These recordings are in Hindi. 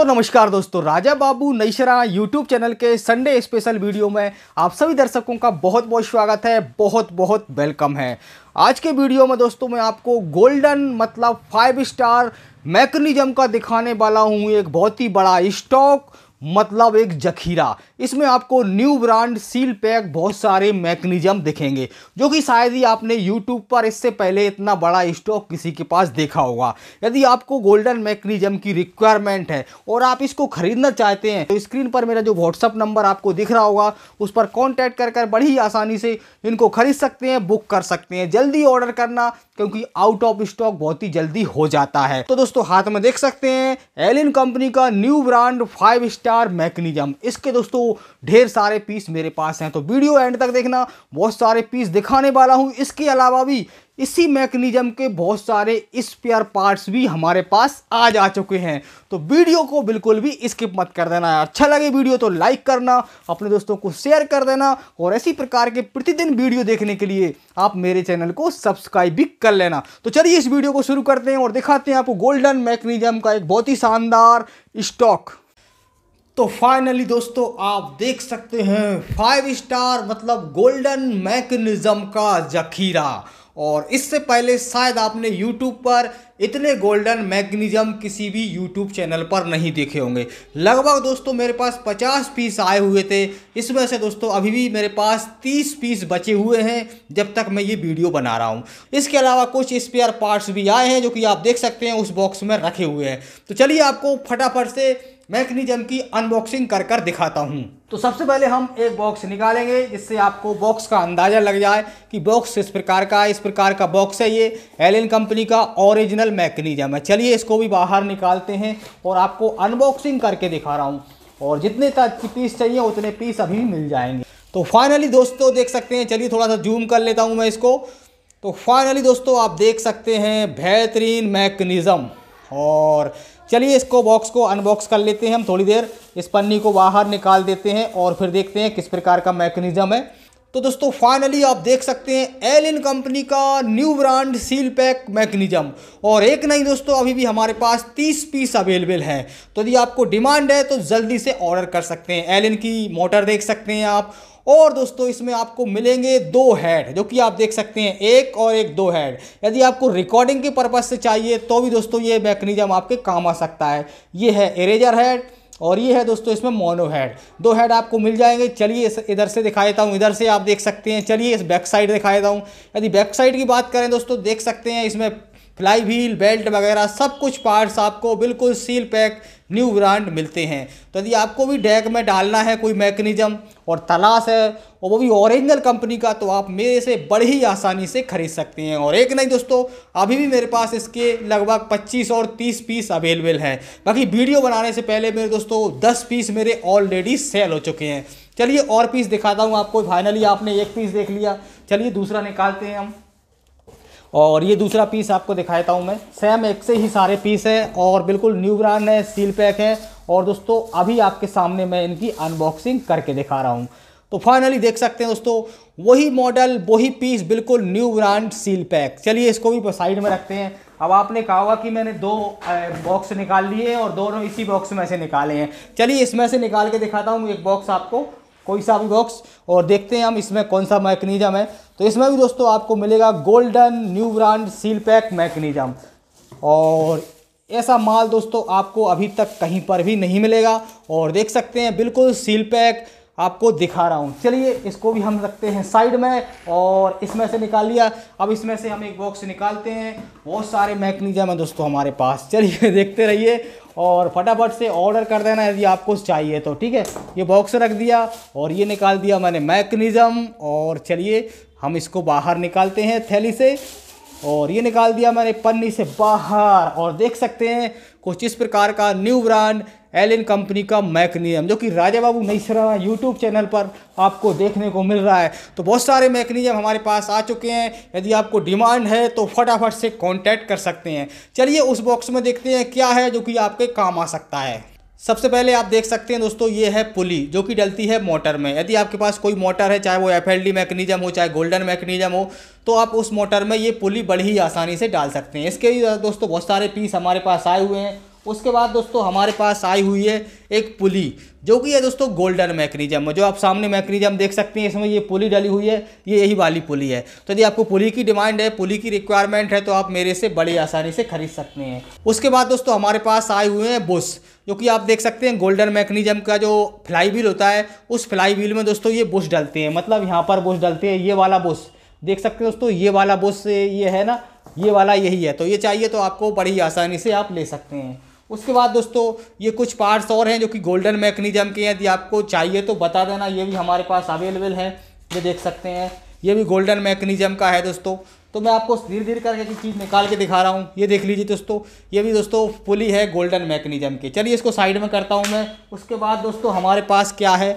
तो नमस्कार दोस्तों राजा बाबू नई यूट्यूब चैनल के संडे स्पेशल वीडियो में आप सभी दर्शकों का बहुत बहुत स्वागत है बहुत बहुत वेलकम है आज के वीडियो में दोस्तों मैं आपको गोल्डन मतलब फाइव स्टार मैकनिज़म का दिखाने वाला हूँ एक बहुत ही बड़ा स्टॉक मतलब एक जखीरा इसमें आपको न्यू ब्रांड सील पैक बहुत सारे मैकनिज़म दिखेंगे जो कि शायद ही आपने यूट्यूब पर इससे पहले इतना बड़ा स्टॉक किसी के पास देखा होगा यदि आपको गोल्डन मैकेनिज्म की रिक्वायरमेंट है और आप इसको ख़रीदना चाहते हैं तो स्क्रीन पर मेरा जो व्हाट्सअप नंबर आपको दिख रहा होगा उस पर कॉन्टैक्ट कर कर बड़ी आसानी से इनको खरीद सकते हैं बुक कर सकते हैं जल्दी ऑर्डर करना क्योंकि आउट ऑफ स्टॉक बहुत ही जल्दी हो जाता है तो दोस्तों हाथ में देख सकते हैं एलिन कंपनी का new brand five star mechanism इसके दोस्तों ढेर सारे पीस मेरे पास हैं तो वीडियो एंड तक देखना बहुत सारे पीस दिखाने वाला हूँ इसके अलावा भी इसी मैकेनिज्म के बहुत सारे स्पेयर पार्ट्स भी हमारे पास आ जा चुके हैं तो वीडियो को बिल्कुल भी स्किप मत कर देना अच्छा लगे वीडियो तो लाइक करना अपने दोस्तों को शेयर कर देना और इसी प्रकार के प्रतिदिन वीडियो देखने के लिए आप मेरे चैनल को सब्सक्राइब भी कर लेना तो चलिए इस वीडियो को शुरू करते हैं और दिखाते हैं आपको गोल्डन मैकेनिज्म का एक बहुत ही शानदार स्टॉक तो फाइनली दोस्तों आप देख सकते हैं फाइव स्टार मतलब गोल्डन मैकेनिज़्म का जखीरा और इससे पहले शायद आपने यूट्यूब पर इतने गोल्डन मैकेनिज्म किसी भी यूट्यूब चैनल पर नहीं देखे होंगे लगभग दोस्तों मेरे पास 50 पीस आए हुए थे इसमें से दोस्तों अभी भी मेरे पास 30 पीस बचे हुए हैं जब तक मैं ये वीडियो बना रहा हूँ इसके अलावा कुछ स्पेयर पार्ट्स भी आए हैं जो कि आप देख सकते हैं उस बॉक्स में रखे हुए हैं तो चलिए आपको फटाफट से मैकनिज़म की अनबॉक्सिंग कर कर दिखाता हूँ तो सबसे पहले हम एक बॉक्स निकालेंगे जिससे आपको बॉक्स का अंदाज़ा लग जाए कि बॉक्स इस प्रकार का इस प्रकार का बॉक्स है ये एलिन कंपनी का ओरिजिनल मैकनिज़म है चलिए इसको भी बाहर निकालते हैं और आपको अनबॉक्सिंग करके दिखा रहा हूँ और जितने तक पीस चाहिए उतने पीस अभी मिल जाएंगे तो फाइनली दोस्तों देख सकते हैं चलिए थोड़ा सा जूम कर लेता हूँ मैं इसको तो फाइनली दोस्तों आप देख सकते हैं बेहतरीन मैकनिज़म और चलिए इसको बॉक्स को अनबॉक्स कर लेते हैं हम थोड़ी देर इस पन्नी को बाहर निकाल देते हैं और फिर देखते हैं किस प्रकार का मैकेनिज्म है तो दोस्तों फाइनली आप देख सकते हैं एल इन कंपनी का new brand seal pack mechanism और एक नहीं दोस्तों अभी भी हमारे पास 30 पीस अवेलेबल हैं तो यदि आपको डिमांड है तो जल्दी से ऑर्डर कर सकते हैं एल इन की मोटर देख सकते हैं आप और दोस्तों इसमें आपको मिलेंगे दो हेड जो कि आप देख सकते हैं एक और एक दो हेड यदि आपको रिकॉर्डिंग के पर्पज़ से चाहिए तो भी दोस्तों ये मैकनिज़म आपके काम आ सकता है ये है इरेजर हैड और ये है दोस्तों इसमें मोनो हेड दो हेड आपको मिल जाएंगे चलिए इधर से दिखा देता हूँ इधर से आप देख सकते हैं चलिए इस बैक साइड दिखा देता हूँ यदि बैक साइड की बात करें दोस्तों देख सकते हैं इसमें फ्लाई व्हील बेल्ट वगैरह सब कुछ पार्ट्स आपको बिल्कुल सील पैक न्यू ब्रांड मिलते हैं तो यदि आपको भी डैक में डालना है कोई मैकेनिज्म और तलाश है और वो भी ओरिजिनल कंपनी का तो आप मेरे से बड़े ही आसानी से खरीद सकते हैं और एक नहीं दोस्तों अभी भी मेरे पास इसके लगभग 25 और 30 पीस अवेलेबल हैं बाकी वीडियो बनाने से पहले मेरे दोस्तों दस पीस मेरे ऑलरेडी सेल हो चुके हैं चलिए और पीस दिखाता हूँ आपको फाइनली आपने एक पीस देख लिया चलिए दूसरा निकालते हैं हम और ये दूसरा पीस आपको दिखाता हूँ मैं सेम एक से ही सारे पीस है और बिल्कुल न्यू ब्रांड है सील पैक है और दोस्तों अभी आपके सामने मैं इनकी अनबॉक्सिंग करके दिखा रहा हूँ तो फाइनली देख सकते हैं दोस्तों वही मॉडल वही पीस बिल्कुल न्यू ब्रांड सील पैक चलिए इसको भी साइड में रखते हैं अब आपने कहा हुआ कि मैंने दो बॉक्स निकाल लिए और दोनों इसी बॉक्स में से निकाले हैं चलिए इसमें से निकाल के दिखाता हूँ एक बॉक्स आपको कोई सा भी बॉक्स और देखते हैं हम इसमें कौन सा मैकनीजम है तो इसमें भी दोस्तों आपको मिलेगा golden new brand seal pack mechanism और ऐसा माल दोस्तों आपको अभी तक कहीं पर भी नहीं मिलेगा और देख सकते हैं बिल्कुल सील पैक आपको दिखा रहा हूँ चलिए इसको भी हम रखते हैं साइड में और इसमें से निकाल लिया अब इसमें से हम एक बॉक्स निकालते हैं बहुत सारे मैकनिज़म है दोस्तों हमारे पास चलिए देखते रहिए और फटाफट से ऑर्डर कर देना यदि आपको चाहिए तो ठीक है ये बॉक्स रख दिया और ये निकाल दिया मैंने मैकनिज़म और चलिए हम इसको बाहर निकालते हैं थैली से और ये निकाल दिया मैंने पन्नी से बाहर और देख सकते हैं कुछ इस प्रकार का न्यू ब्रांड एलिन कंपनी का मैकनियम जो कि राजा बाबू नईसरा यूट्यूब चैनल पर आपको देखने को मिल रहा है तो बहुत सारे मैकनियम हमारे पास आ चुके हैं यदि आपको डिमांड है तो फटाफट से कांटेक्ट कर सकते हैं चलिए उस बॉक्स में देखते हैं क्या है जो कि आपके काम आ सकता है सबसे पहले आप देख सकते हैं दोस्तों ये है पुली जो कि डलती है मोटर में यदि आपके पास कोई मोटर है चाहे वो एफ एल मैकेनिज्म हो चाहे गोल्डन मैकेनिज्म हो तो आप उस मोटर में ये पुली बड़ी ही आसानी से डाल सकते हैं इसके दोस्तों बहुत सारे पीस हमारे पास आए हुए हैं उसके बाद दोस्तों हमारे पास आई हुई है एक पुली जो कि है दोस्तों गोल्डन मैकनिजम जो आप सामने मैकनिजम देख सकते हैं इसमें ये पुली डली हुई है ये यही वाली पुली है तो यदि आपको पुली की डिमांड है पुली की रिक्वायरमेंट है तो आप मेरे से बड़ी आसानी से खरीद सकते हैं उसके बाद दोस्तों हमारे पास आए हुए हैं बुश जो कि आप देख सकते हैं गोल्डन मैकनिजम का जो फ्लाई व्हील होता है उस फ्लाई व्हील में दोस्तों ये बुश डलते हैं मतलब यहाँ पर बुश डलते हैं ये वाला बुश देख सकते हैं दोस्तों ये वाला बुश ये है ना ये वाला यही है तो ये चाहिए तो आपको बड़ी आसानी से आप ले सकते हैं उसके बाद दोस्तों ये कुछ पार्ट्स और हैं जो कि गोल्डन मैकनिज़म के यदि आपको चाहिए तो बता देना ये भी हमारे पास अवेलेबल है ये देख सकते हैं ये भी गोल्डन मैकनिज़म का है दोस्तों तो मैं आपको धीरे धीरे करके एक चीज़ निकाल के दिखा रहा हूँ ये देख लीजिए दोस्तों ये भी दोस्तों पुली है गोल्डन मैकनिज़म के चलिए इसको साइड में करता हूँ मैं उसके बाद दोस्तों हमारे पास क्या है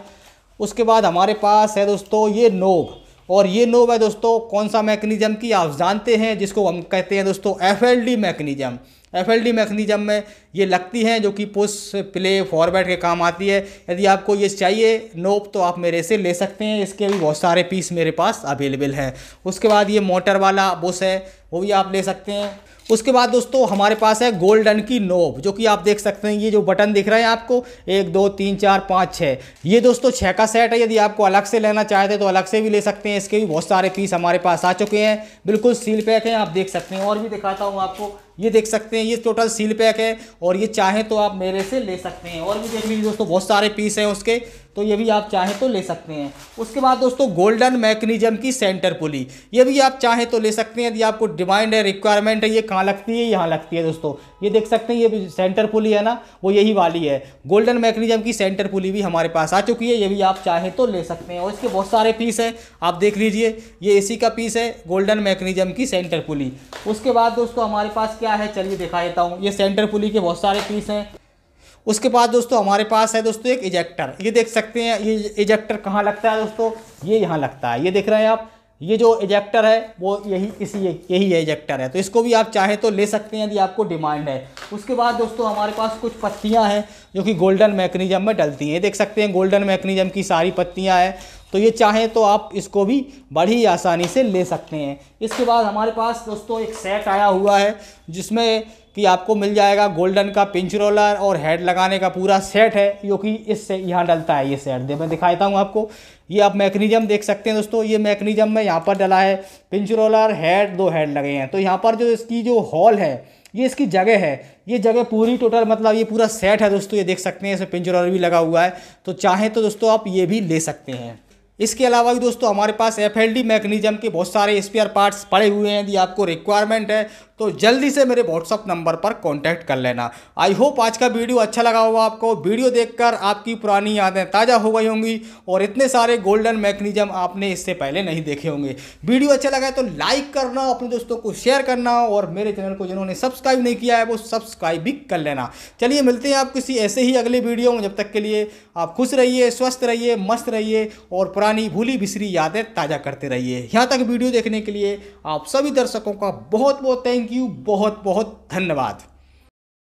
उसके बाद हमारे पास है दोस्तों ये नोब और ये नोब है दोस्तों कौन सा मैकनिज़म की आप जानते हैं जिसको हम कहते हैं दोस्तों F L D mechanism F L D mechanism में ये लगती हैं जो कि पुश प्ले फॉरवर्ड के काम आती है यदि आपको ये चाहिए नोप तो आप मेरे से ले सकते हैं इसके भी बहुत सारे पीस मेरे पास अवेलेबल हैं उसके बाद ये मोटर वाला बुश है वो भी आप ले सकते हैं उसके बाद दोस्तों हमारे पास है गोल्डन की नोब जो कि आप देख सकते हैं ये जो बटन दिख रहे हैं आपको एक दो तीन चार पाँच छः ये दोस्तों छः का सेट है यदि आपको अलग से लेना चाहते तो अलग से भी ले सकते हैं इसके भी बहुत सारे पीस हमारे पास आ चुके हैं बिल्कुल सील पैक हैं आप देख सकते हैं और भी दिखाता हूँ आपको ये देख सकते हैं ये टोटल सील पैक है और ये चाहें तो आप मेरे से ले सकते हैं और भी देख लीजिए दोस्तों बहुत सारे पीस हैं उसके तो ये भी आप चाहें तो ले सकते हैं उसके बाद दोस्तों गोल्डन मैकनिज़म की सेंटर पुली ये भी आप चाहें तो ले सकते हैं यदि आपको डिमांड है रिक्वायरमेंट है ये कहाँ लगती है यहाँ लगती है दोस्तों ये देख सकते हैं ये भी सेंटर पुली है ना वो यही वाली है गोल्डन मैकनिज़म की सेंटर पुली भी हमारे पास आ चुकी है ये भी आप चाहें तो ले सकते हैं और इसके बहुत सारे पीस हैं आप देख लीजिए ये ए का पीस है गोल्डन मैकनिज़म की सेंटर पुली उसके बाद दोस्तों हमारे पास क्या है चलिए दिखा देता हूँ ये सेंटर पुली के बहुत सारे पीस हैं उसके बाद दोस्तों हमारे पास है दोस्तों एक इजेक्टर ये देख सकते हैं ये इजेक्टर कहाँ लगता है दोस्तों ये यहाँ लगता है ये देख रहे हैं आप ये जो इजेक्टर है वो यही इसी यही है इजेक्टर है तो इसको भी आप चाहे तो ले सकते हैं यदि आपको डिमांड है उसके बाद दोस्तों हमारे पास कुछ पत्तियां हैं जो कि गोल्डन मैकनिज़म में डलती हैं देख सकते हैं गोल्डन मैकनिज़म की सारी पत्तियां हैं तो ये चाहें तो आप इसको भी बड़ी आसानी से ले सकते हैं इसके बाद हमारे पास दोस्तों एक सेट आया हुआ है जिसमें कि आपको मिल जाएगा गोल्डन का पिंच रोलर और हेड लगाने का पूरा सेट है जो कि इससे यहाँ डलता है ये सेट दे मैं दिखाता हूँ आपको ये आप मैकनिज़म देख सकते हैं दोस्तों ये मैकनिज़म में यहाँ पर डला है पिंच रोलर हेड दो हेड लगे हैं तो यहाँ पर जो इसकी जो हॉल है ये इसकी जगह है ये जगह पूरी टोटल मतलब ये पूरा सेट है दोस्तों ये देख सकते हैं इसमें पिंच रोलर भी लगा हुआ है तो चाहें तो दोस्तों आप ये भी ले सकते हैं इसके अलावा भी दोस्तों हमारे पास एफ एल मैकेनिज्म के बहुत सारे स्पेयर पार्ट्स पड़े हुए हैं यदि आपको रिक्वायरमेंट है तो जल्दी से मेरे व्हाट्सअप नंबर पर कॉन्टैक्ट कर लेना आई होप आज का वीडियो अच्छा लगा होगा आपको वीडियो देखकर आपकी पुरानी यादें ताज़ा हो गई होंगी और इतने सारे गोल्डन मैकनिज़म आपने इससे पहले नहीं देखे होंगे वीडियो अच्छा लगा है तो लाइक करना अपने दोस्तों को शेयर करना और मेरे चैनल को जिन्होंने सब्सक्राइब नहीं किया है वो सब्सक्राइब भी कर लेना चलिए मिलते हैं आप किसी ऐसे ही अगले वीडियो में जब तक के लिए आप खुश रहिए स्वस्थ रहिए मस्त रहिए और पुरानी भूली बिसरी यादें ताज़ा करते रहिए यहाँ तक वीडियो देखने के लिए आप सभी दर्शकों का बहुत बहुत थैंक थैंक यू बहुत बहुत धन्यवाद